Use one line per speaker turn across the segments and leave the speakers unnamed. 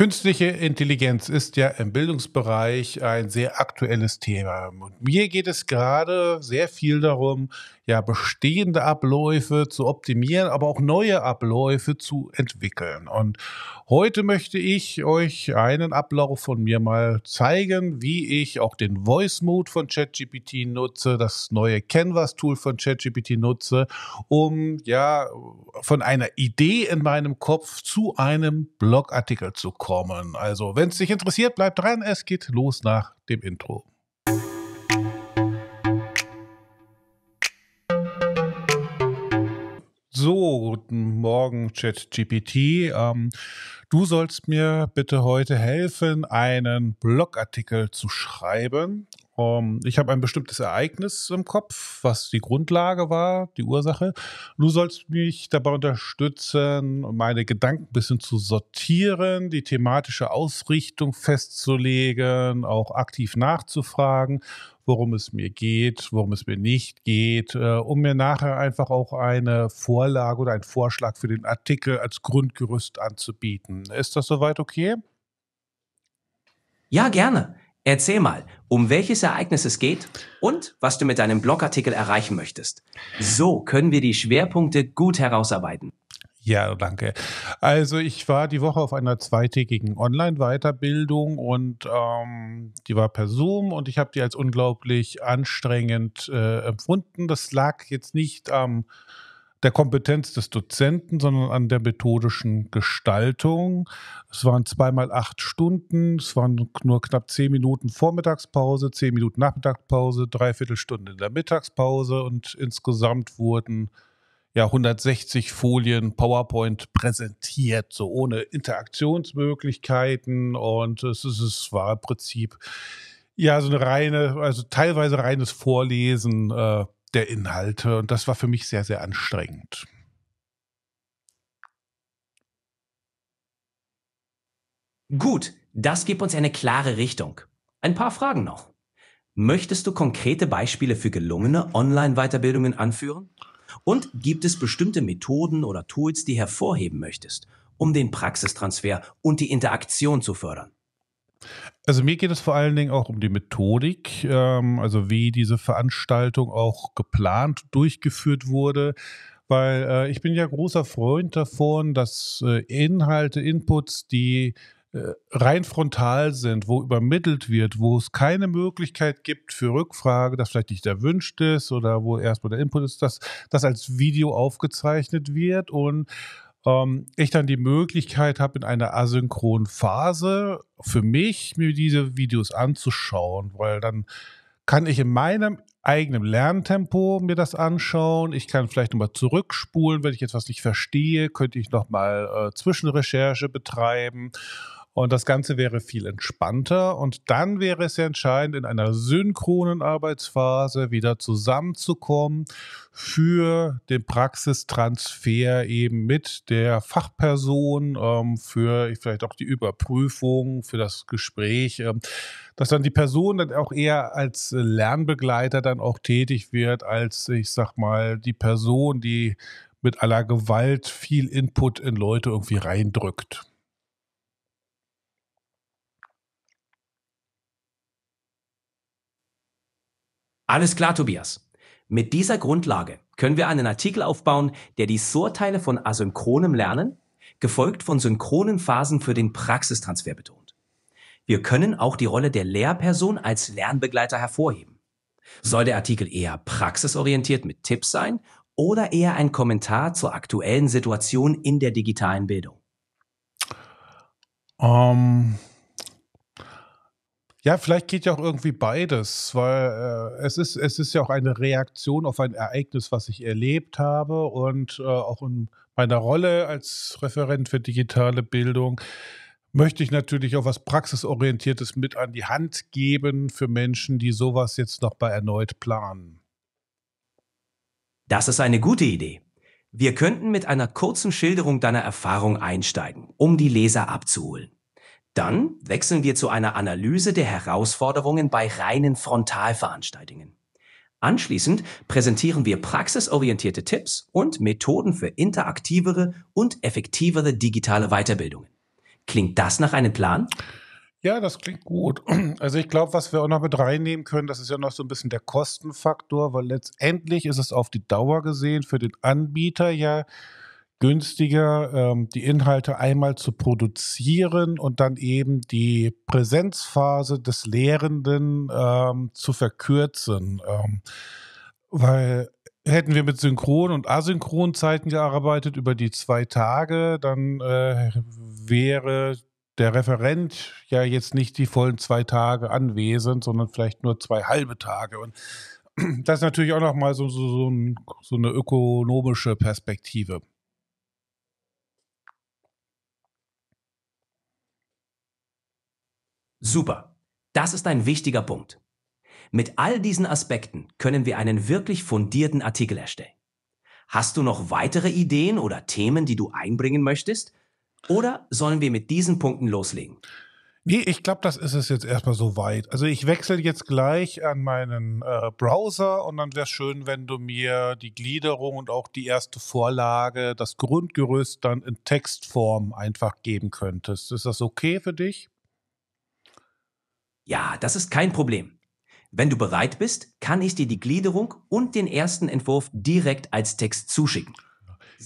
Künstliche Intelligenz ist ja im Bildungsbereich ein sehr aktuelles Thema. Und mir geht es gerade sehr viel darum, ja, bestehende Abläufe zu optimieren, aber auch neue Abläufe zu entwickeln. Und heute möchte ich euch einen Ablauf von mir mal zeigen, wie ich auch den Voice Mode von ChatGPT nutze, das neue Canvas Tool von ChatGPT nutze, um ja von einer Idee in meinem Kopf zu einem Blogartikel zu kommen. Also, wenn es dich interessiert, bleibt dran, es geht los nach dem Intro. So, guten Morgen, ChatGPT. Ähm, du sollst mir bitte heute helfen, einen Blogartikel zu schreiben. Ähm, ich habe ein bestimmtes Ereignis im Kopf, was die Grundlage war, die Ursache. Du sollst mich dabei unterstützen, meine Gedanken ein bisschen zu sortieren, die thematische Ausrichtung festzulegen, auch aktiv nachzufragen, worum es mir geht, worum es mir nicht geht, äh, um mir nachher einfach auch eine Vorlage oder einen Vorschlag für den Artikel als Grundgerüst anzubieten. Ist das soweit
okay? Ja, gerne. Erzähl mal, um welches Ereignis es geht und was du mit deinem Blogartikel erreichen möchtest. So können wir die Schwerpunkte gut herausarbeiten. Ja, danke.
Also ich war die Woche auf einer zweitägigen Online-Weiterbildung und ähm, die war per Zoom und ich habe die als unglaublich anstrengend äh, empfunden. Das lag jetzt nicht am ähm, der Kompetenz des Dozenten, sondern an der methodischen Gestaltung. Es waren zweimal acht Stunden, es waren nur knapp zehn Minuten Vormittagspause, zehn Minuten Nachmittagspause, dreiviertel Stunde in der Mittagspause und insgesamt wurden ja 160 Folien PowerPoint präsentiert, so ohne Interaktionsmöglichkeiten und es, ist, es war im Prinzip ja so eine reine, also teilweise reines Vorlesen. Äh, der Inhalte und das war für mich sehr, sehr anstrengend.
Gut, das gibt uns eine klare Richtung. Ein paar Fragen noch. Möchtest du konkrete Beispiele für gelungene Online-Weiterbildungen anführen? Und gibt es bestimmte Methoden oder Tools, die hervorheben möchtest, um den Praxistransfer und die Interaktion zu fördern?
Also mir geht es vor allen Dingen auch um die Methodik, ähm, also wie diese Veranstaltung auch geplant durchgeführt wurde weil äh, ich bin ja großer Freund davon, dass äh, Inhalte, Inputs, die äh, rein frontal sind, wo übermittelt wird, wo es keine Möglichkeit gibt für Rückfrage, das vielleicht nicht erwünscht ist oder wo erstmal der Input ist, dass das als Video aufgezeichnet wird und ähm, ich dann die Möglichkeit habe, in einer asynchronen Phase für mich mir diese Videos anzuschauen, weil dann kann ich in meinem eigenen Lerntempo mir das anschauen. Ich kann vielleicht nochmal zurückspulen, wenn ich jetzt was nicht verstehe, könnte ich nochmal äh, Zwischenrecherche betreiben und das Ganze wäre viel entspannter. Und dann wäre es ja entscheidend, in einer synchronen Arbeitsphase wieder zusammenzukommen für den Praxistransfer eben mit der Fachperson, ähm, für vielleicht auch die Überprüfung, für das Gespräch, ähm, dass dann die Person dann auch eher als Lernbegleiter dann auch tätig wird, als ich sag mal, die Person, die mit aller Gewalt viel Input in Leute irgendwie reindrückt.
Alles klar, Tobias. Mit dieser Grundlage können wir einen Artikel aufbauen, der die Sorteile von asynchronem Lernen, gefolgt von synchronen Phasen für den Praxistransfer betont. Wir können auch die Rolle der Lehrperson als Lernbegleiter hervorheben. Soll der Artikel eher praxisorientiert mit Tipps sein oder eher ein Kommentar zur aktuellen Situation in der digitalen Bildung? Um, ähm, ja, vielleicht geht ja auch irgendwie beides,
weil äh, es, ist, es ist ja auch eine Reaktion auf ein Ereignis, was ich erlebt habe und äh, auch in meiner Rolle als Referent für digitale Bildung möchte ich natürlich auch was Praxisorientiertes mit an die Hand geben für Menschen, die sowas
jetzt noch mal erneut planen. Das ist eine gute Idee. Wir könnten mit einer kurzen Schilderung deiner Erfahrung einsteigen, um die Leser abzuholen. Dann wechseln wir zu einer Analyse der Herausforderungen bei reinen Frontalveranstaltungen. Anschließend präsentieren wir praxisorientierte Tipps und Methoden für interaktivere und effektivere digitale Weiterbildungen. Klingt das nach einem Plan? Ja, das klingt gut. Also ich glaube, was wir auch noch mit
reinnehmen können, das ist ja noch so ein bisschen der Kostenfaktor, weil letztendlich ist es auf die Dauer gesehen für den Anbieter ja günstiger, ähm, die Inhalte einmal zu produzieren und dann eben die Präsenzphase des Lehrenden ähm, zu verkürzen. Ähm, weil hätten wir mit Synchron- und Asynchronzeiten gearbeitet über die zwei Tage, dann äh, wäre der Referent ja jetzt nicht die vollen zwei Tage anwesend, sondern vielleicht nur zwei halbe Tage. Und das ist natürlich auch nochmal so, so, so, ein, so eine ökonomische
Perspektive. Super. Das ist ein wichtiger Punkt. Mit all diesen Aspekten können wir einen wirklich fundierten Artikel erstellen. Hast du noch weitere Ideen oder Themen, die du einbringen möchtest? Oder sollen wir mit diesen Punkten loslegen? Nee, ich glaube, das ist es jetzt erstmal so weit. Also ich wechsle jetzt gleich an
meinen äh, Browser und dann wäre es schön, wenn du mir die Gliederung und auch die erste Vorlage, das Grundgerüst dann in Textform einfach geben könntest. Ist das okay
für dich? Ja, das ist kein Problem. Wenn du bereit bist, kann ich dir die Gliederung und den ersten Entwurf direkt als Text zuschicken.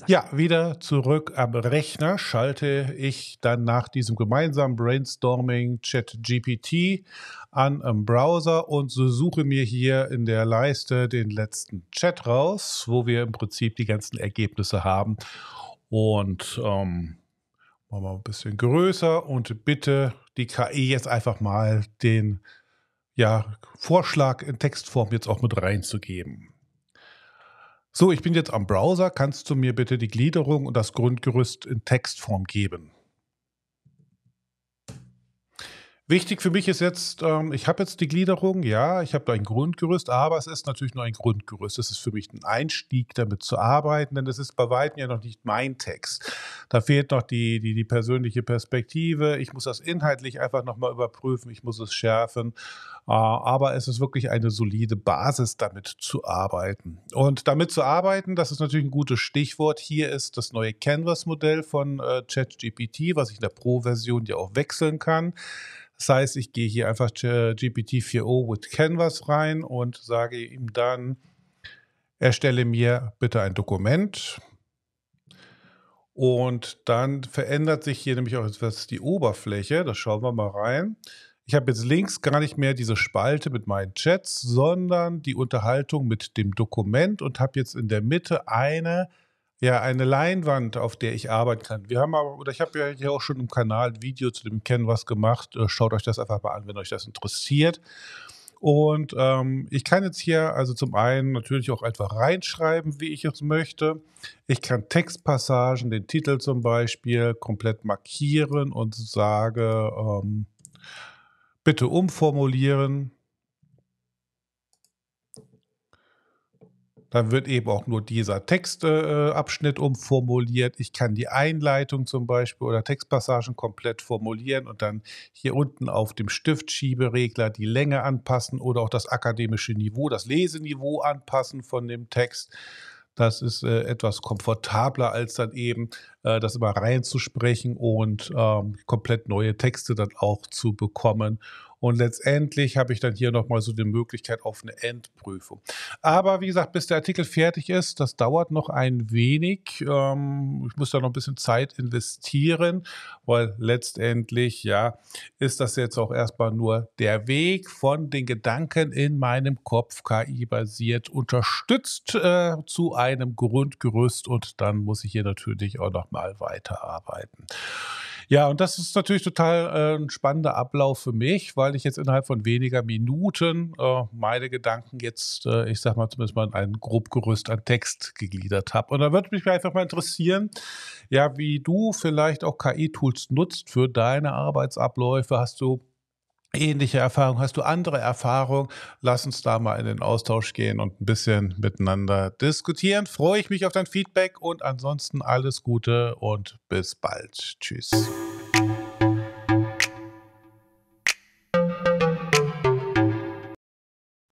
Ja, wieder zurück am Rechner schalte ich dann nach diesem gemeinsamen Brainstorming ChatGPT an im Browser und suche mir hier in der Leiste den letzten Chat raus, wo wir im Prinzip die ganzen Ergebnisse haben. Und ähm, Machen wir ein bisschen größer und bitte die KI jetzt einfach mal den ja, Vorschlag in Textform jetzt auch mit reinzugeben. So, ich bin jetzt am Browser. Kannst du mir bitte die Gliederung und das Grundgerüst in Textform geben? Wichtig für mich ist jetzt, ähm, ich habe jetzt die Gliederung, ja, ich habe da ein Grundgerüst, aber es ist natürlich nur ein Grundgerüst. Es ist für mich ein Einstieg, damit zu arbeiten, denn es ist bei weitem ja noch nicht mein Text. Da fehlt noch die, die, die persönliche Perspektive. Ich muss das inhaltlich einfach nochmal überprüfen, ich muss es schärfen. Äh, aber es ist wirklich eine solide Basis, damit zu arbeiten. Und damit zu arbeiten, das ist natürlich ein gutes Stichwort. Hier ist das neue Canvas-Modell von äh, ChatGPT, was ich in der Pro-Version ja auch wechseln kann. Das heißt, ich gehe hier einfach äh, GPT-4o with Canvas rein und sage ihm dann, erstelle mir bitte ein Dokument. Und dann verändert sich hier nämlich auch etwas die Oberfläche. Das schauen wir mal rein. Ich habe jetzt links gar nicht mehr diese Spalte mit meinen Chats, sondern die Unterhaltung mit dem Dokument und habe jetzt in der Mitte eine ja, eine Leinwand, auf der ich arbeiten kann. Wir haben aber, oder ich habe ja hier auch schon im Kanal ein Video zu dem Ken was gemacht. Äh, schaut euch das einfach mal an, wenn euch das interessiert. Und ähm, ich kann jetzt hier also zum einen natürlich auch einfach reinschreiben, wie ich es möchte. Ich kann Textpassagen, den Titel zum Beispiel, komplett markieren und sage, ähm, bitte umformulieren. Dann wird eben auch nur dieser Textabschnitt äh, umformuliert. Ich kann die Einleitung zum Beispiel oder Textpassagen komplett formulieren und dann hier unten auf dem Stiftschieberegler die Länge anpassen oder auch das akademische Niveau, das Leseniveau anpassen von dem Text. Das ist äh, etwas komfortabler, als dann eben äh, das immer reinzusprechen und ähm, komplett neue Texte dann auch zu bekommen. Und letztendlich habe ich dann hier nochmal so die Möglichkeit auf eine Endprüfung. Aber wie gesagt, bis der Artikel fertig ist, das dauert noch ein wenig. Ähm, ich muss da noch ein bisschen Zeit investieren, weil letztendlich, ja, ist das jetzt auch erstmal nur der Weg von den Gedanken in meinem Kopf, KI-basiert, unterstützt äh, zu einem Grundgerüst. Und dann muss ich hier natürlich auch nochmal weiterarbeiten. Ja, und das ist natürlich total äh, ein spannender Ablauf für mich, weil ich jetzt innerhalb von weniger Minuten äh, meine Gedanken jetzt, äh, ich sag mal zumindest mal in ein Grobgerüst an Text gegliedert habe. Und da würde mich einfach mal interessieren, ja, wie du vielleicht auch KI-Tools nutzt für deine Arbeitsabläufe. Hast du ähnliche Erfahrungen? Hast du andere Erfahrungen? Lass uns da mal in den Austausch gehen und ein bisschen miteinander diskutieren. Freue ich mich auf dein Feedback und ansonsten alles Gute und bis bald. Tschüss.